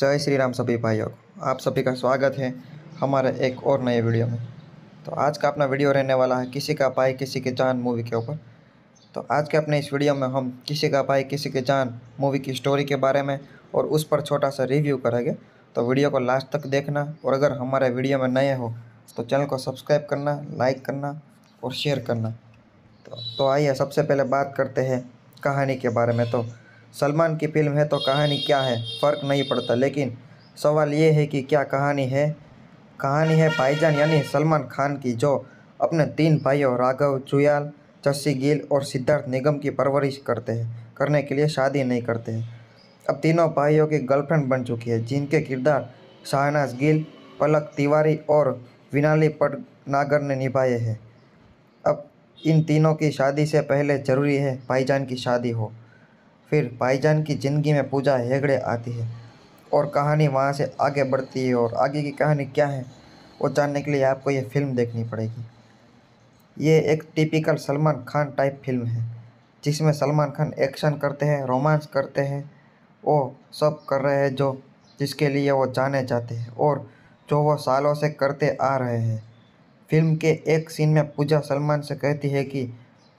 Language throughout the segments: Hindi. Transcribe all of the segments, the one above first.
जय श्री राम सभी भाइयों को आप सभी का स्वागत है हमारे एक और नए वीडियो में तो आज का अपना वीडियो रहने वाला है किसी का पाई किसी की जान मूवी के ऊपर तो आज के अपने इस वीडियो में हम किसी का पाई किसी की जान मूवी की स्टोरी के बारे में और उस पर छोटा सा रिव्यू करेंगे तो वीडियो को लास्ट तक देखना और अगर हमारे वीडियो में नए हो तो चैनल को सब्सक्राइब करना लाइक करना और शेयर करना तो, तो आइए सबसे पहले बात करते हैं कहानी के बारे में तो सलमान की फिल्म है तो कहानी क्या है फ़र्क नहीं पड़ता लेकिन सवाल ये है कि क्या कहानी है कहानी है भाईजान यानी सलमान खान की जो अपने तीन भाइयों राघव जुयाल जस्सी गिल और सिद्धार्थ निगम की परवरिश करते हैं करने के लिए शादी नहीं करते हैं अब तीनों भाइयों की गर्लफ्रेंड बन चुकी है जिनके किरदार शाहनाज गिल पलक तिवारी और विनाली पटनागर ने निभाए हैं अब इन तीनों की शादी से पहले ज़रूरी है भाईजान की शादी हो फिर भाईजान की ज़िंदगी में पूजा हेगड़े आती है और कहानी वहाँ से आगे बढ़ती है और आगे की कहानी क्या है वो जानने के लिए आपको ये फिल्म देखनी पड़ेगी ये एक typical Salman Khan type film है जिसमें सलमान खान एक्शन करते हैं रोमांस करते हैं वो सब कर रहे हैं जो जिसके लिए वो जाने जाते हैं और जो वो सालों से करते आ रहे हैं फिल्म के एक सीन में पूजा सलमान से कहती है कि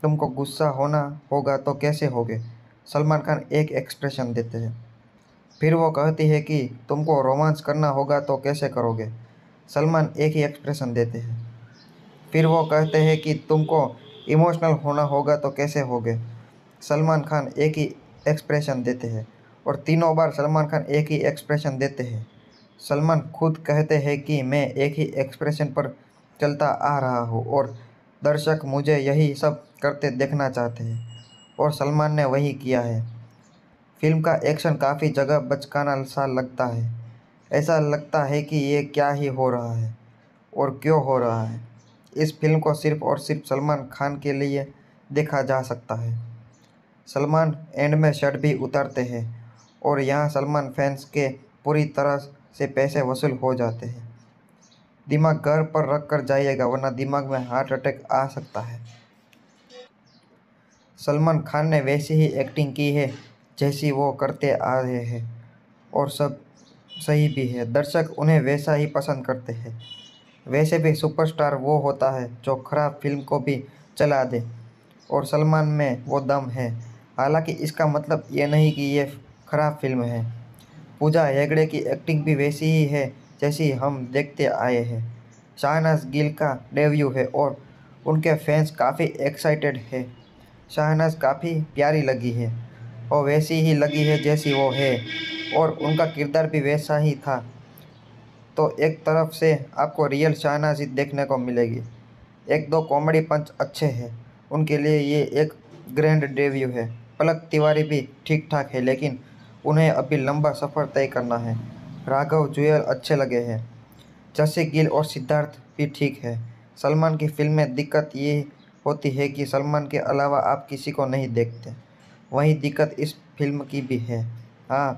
तुमको गुस्सा होना होगा तो कैसे होगे सलमान खान एक एक्सप्रेशन देते हैं फिर वो कहती है कि तुमको रोमांस करना होगा तो कैसे करोगे सलमान एक ही एक्सप्रेशन देते हैं फिर वो कहते हैं कि तुमको इमोशनल होना होगा तो कैसे होगे सलमान खान एक ही एक्सप्रेशन देते हैं और तीनों बार सलमान खान एक ही एक्सप्रेशन देते हैं सलमान खुद कहते हैं कि मैं एक ही एक्सप्रेशन पर चलता आ रहा हूँ और दर्शक मुझे यही सब करते देखना चाहते हैं और सलमान ने वही किया है फिल्म का एक्शन काफ़ी जगह बचकाना सा लगता है ऐसा लगता है कि ये क्या ही हो रहा है और क्यों हो रहा है इस फिल्म को सिर्फ और सिर्फ सलमान खान के लिए देखा जा सकता है सलमान एंड में शर्ट भी उतारते हैं और यहाँ सलमान फैंस के पूरी तरह से पैसे वसूल हो जाते हैं दिमाग घर पर रख कर जाइएगा वरना दिमाग में हार्ट अटैक आ सकता है सलमान खान ने वैसी ही एक्टिंग की है जैसी वो करते आ रहे हैं और सब सही भी है दर्शक उन्हें वैसा ही पसंद करते हैं वैसे भी सुपरस्टार वो होता है जो खराब फिल्म को भी चला दे और सलमान में वो दम है हालांकि इसका मतलब ये नहीं कि ये खराब फिल्म है पूजा हेगड़े की एक्टिंग भी वैसी ही है जैसी हम देखते आए हैं शाहनाज गिल का डेब्यू है और उनके फैंस काफ़ी एक्साइटेड है शहनाज काफ़ी प्यारी लगी है और वैसी ही लगी है जैसी वो है और उनका किरदार भी वैसा ही था तो एक तरफ से आपको रियल शाहनाज ही देखने को मिलेगी एक दो कॉमेडी पंच अच्छे हैं उनके लिए ये एक ग्रैंड डेब्यू है पलक तिवारी भी ठीक ठाक है लेकिन उन्हें अभी लंबा सफ़र तय करना है राघव जुयल अच्छे लगे हैं जैसे गिल और सिद्धार्थ भी ठीक है सलमान की फिल्म में दिक्कत ये होती है कि सलमान के अलावा आप किसी को नहीं देखते वही दिक्कत इस फिल्म की भी है हाँ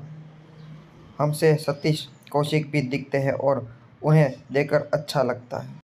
हमसे सतीश कौशिक भी दिखते हैं और उन्हें देखकर अच्छा लगता है